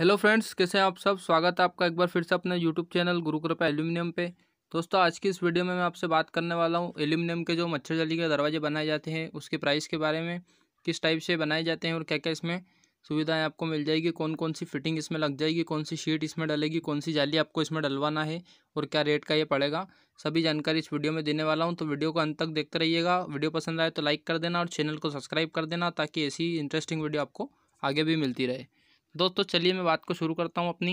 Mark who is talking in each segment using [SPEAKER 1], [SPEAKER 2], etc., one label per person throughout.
[SPEAKER 1] hello friends कैसे हैं आप सब स्वागत है आपका एक बार फिर से अपने यूट्यूब चैनल गुरुकृपा एल्यूमिनियम पे दोस्तों आज की इस वीडियो में मैं आपसे बात करने वाला हूँ एल्यूमिनियम के जो मच्छर जली के दरवाजे बनाए जाते हैं उसके प्राइस के बारे में किस टाइप से बनाए जाते हैं और क्या क्या इसमें सुविधाएँ आपको मिल जाएगी कौन कौन सी फिटिंग इसमें लग जाएगी कौन सी शीट इसमें डलेगी कौन सी जाली आपको इसमें डलवाना है और क्या रेट का ये पड़ेगा सभी जानकारी इस वीडियो में देने वाला हूँ तो वीडियो को अंत तक देखते रहिएगा वीडियो पसंद आए तो लाइक कर देना और चैनल को सब्सक्राइब कर देना ताकि ऐसी इंटरेस्टिंग वीडियो आपको आगे भी मिलती रहे दोस्तों चलिए मैं बात को शुरू करता हूँ अपनी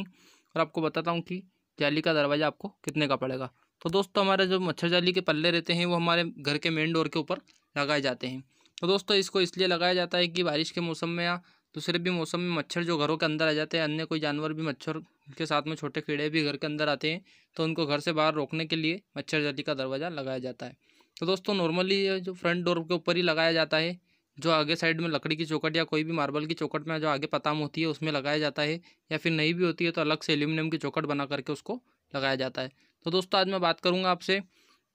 [SPEAKER 1] और आपको बताता हूँ कि जाली का दरवाज़ा आपको कितने का पड़ेगा तो दोस्तों हमारे जो मच्छर जाली के पल्ले रहते हैं वो हमारे घर के मेन डोर के ऊपर लगाए जाते हैं तो दोस्तों इसको इसलिए लगाया जाता है कि बारिश के मौसम में या दूसरे भी मौसम में मच्छर जो घरों के अंदर आ जाते हैं अन्य कोई जानवर भी मच्छर के साथ में छोटे कीड़े भी घर के अंदर आते हैं तो उनको घर से बाहर रोकने के लिए मच्छर जाली का दरवाज़ा लगाया जाता है तो दोस्तों नॉर्मली ये जो फ्रंट डोर के ऊपर ही लगाया जाता है जो आगे साइड में लकड़ी की चौकट या कोई भी मार्बल की चौकट में जो आगे पताम होती है उसमें लगाया जाता है या फिर नहीं भी होती है तो अलग से एल्यूमिनियम की चौकट बना करके उसको लगाया जाता है तो दोस्तों आज मैं बात करूँगा आपसे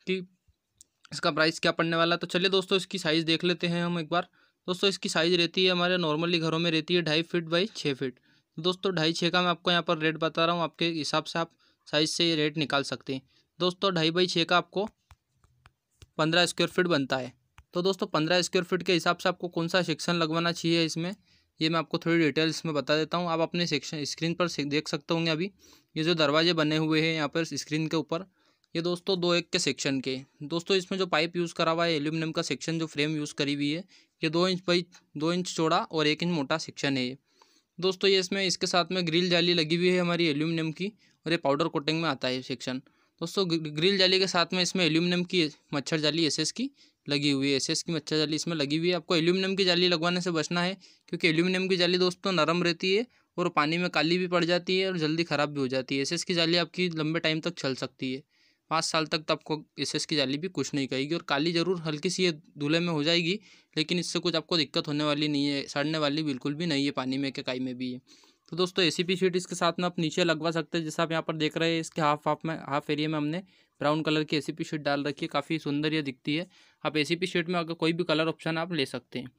[SPEAKER 1] कि इसका प्राइस क्या पड़ने वाला है तो चलिए दोस्तों इसकी साइज़ देख लेते हैं हम एक बार दोस्तों इसकी साइज़ रहती है हमारे नॉर्मली घरों में रहती है ढाई फिट बाई छः फिट दोस्तों ढाई छः का मैं आपको यहाँ पर रेट बता रहा हूँ आपके हिसाब से आप साइज़ से ये रेट निकाल सकते हैं दोस्तों ढाई बाई छः का आपको पंद्रह स्क्वायर फिट बनता है तो दोस्तों पंद्रह स्क्वायर फीट के हिसाब से आपको कौन सा सेक्शन लगवाना चाहिए इसमें ये मैं आपको थोड़ी डिटेल्स में बता देता हूँ आप अपने सेक्शन स्क्रीन पर देख सकते होंगे अभी ये जो दरवाजे बने हुए हैं यहाँ पर स्क्रीन के ऊपर ये दोस्तों दो एक के सेक्शन के दोस्तों इसमें जो पाइप यूज़ करा हुआ है एल्यूमिनियम का सेक्शन जो फ्रेम यूज़ करी हुई है ये दो इंच बाई दो इंच चौड़ा और एक इंच मोटा सेक्शन है ये दोस्तों ये इसमें इसके साथ में ग्रिल जाली लगी हुई है हमारी एल्यूमिनियम की और ये पाउडर कोटिंग में आता है सेक्शन दोस्तों ग्रिल जाली के साथ में इसमें एल्यूमिनियम की मच्छर जाली एस की लगी हुई है एस की मच्छर जाली इसमें लगी हुई है आपको एल्यूमिनियम की जाली लगवाने से बचना है क्योंकि एल्यूमिनियम की जाली दोस्तों नरम रहती है और पानी में काली भी पड़ जाती है और जल्दी ख़राब भी हो जाती है एस की जाली आपकी लंबे टाइम तक चल सकती है पाँच साल तक तो आपको एस की जाली भी कुछ नहीं कहेगी और काली ज़रूर हल्की सी ये दूल्हे में हो जाएगी लेकिन इससे कुछ आपको दिक्कत होने वाली नहीं है सड़ने वाली बिल्कुल भी नहीं है पानी में के काई में भी है तो दोस्तों ए शीट इसके साथ में आप नीचे लगवा सकते हैं जैसे आप यहाँ पर देख रहे हैं इसके हाफ हाफ में हाफ एरिया में हमने ब्राउन कलर की ए शीट डाल रखी है काफ़ी सुंदर यह दिखती है आप ए शीट में अगर कोई भी कलर ऑप्शन आप ले सकते हैं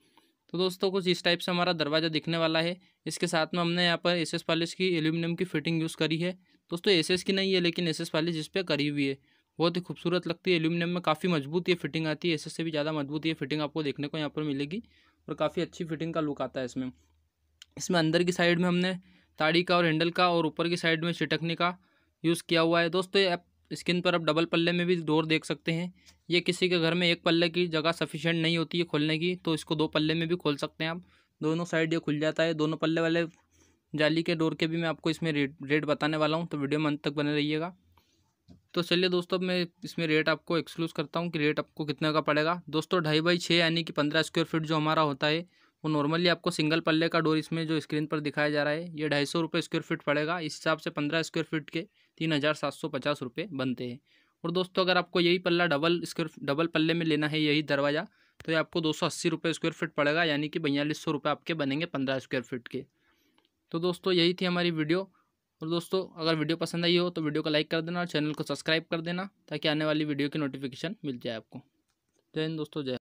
[SPEAKER 1] तो दोस्तों कुछ इस टाइप से हमारा दरवाज़ा दिखने वाला है इसके साथ में हमने यहाँ पर एस एस पॉलिश की एल्यूमिनियम की फिटिंग यूज़ करी है दोस्तों एस एस की नहीं है लेकिन एस एस पॉलिश इस पर करी हुई है बहुत ही खूबसूरत लगती है एल्यूमिनियम में काफ़ी मजबूत ये फिटिंग आती है एस से भी ज़्यादा मजबूत ये फिटिंग आपको देखने को यहाँ पर मिलेगी और काफ़ी अच्छी फिटिंग का लुक आता है इसमें इसमें अंदर की साइड में हमने ताड़ी का और हैंडल का और ऊपर की साइड में छिटकने का यूज़ किया हुआ है दोस्तों ये आप स्किन पर आप डबल पल्ले में भी डोर देख सकते हैं ये किसी के घर में एक पल्ले की जगह सफिशेंट नहीं होती है खोलने की तो इसको दो पल्ले में भी खोल सकते हैं आप दोनों साइड ये खुल जाता है दोनों पल्ले वाले जाली के डोर के भी मैं आपको इसमें रेट रेट बताने वाला हूँ तो वीडियो में अंत तक बने रहिएगा तो चलिए दोस्तों अब मैं इसमें रेट आपको एक्सक्लूज करता हूँ कि रेट आपको कितने का पड़ेगा दोस्तों ढाई बाई छः यानी कि पंद्रह स्क्वायर फीट जो हमारा होता है वो नॉर्मली आपको सिंगल पल्ले का डोर इसमें जो स्क्रीन पर दिखाया जा रहा है ये ढाई सौ रुपये स्क्वायर फीट पड़ेगा इस हिसाब से पंद्रह स्क्वायर फीट के तीन हज़ार सात सौ पचास रुपये बनते हैं और दोस्तों अगर आपको यही पल्ला डबल स्क्वायर डबल पल्ले में लेना है यही दरवाज़ा तो ये आपको दो सौ अस्सी रुपये स्क्वायर फीट पड़ेगा यानी कि बयालीस सौ रुपये आपके बनेंगे पंद्रह स्क्वायर फीट के तो दोस्तों यही थी हमारी वीडियो और दोस्तों अगर वीडियो पसंद आई हो तो वीडियो को लाइक कर देना और चैनल को सब्सक्राइब कर देना ताकि आने वाली वीडियो की नोटिफिकेशन मिल जाए आपको जय हिंद दोस्तों जय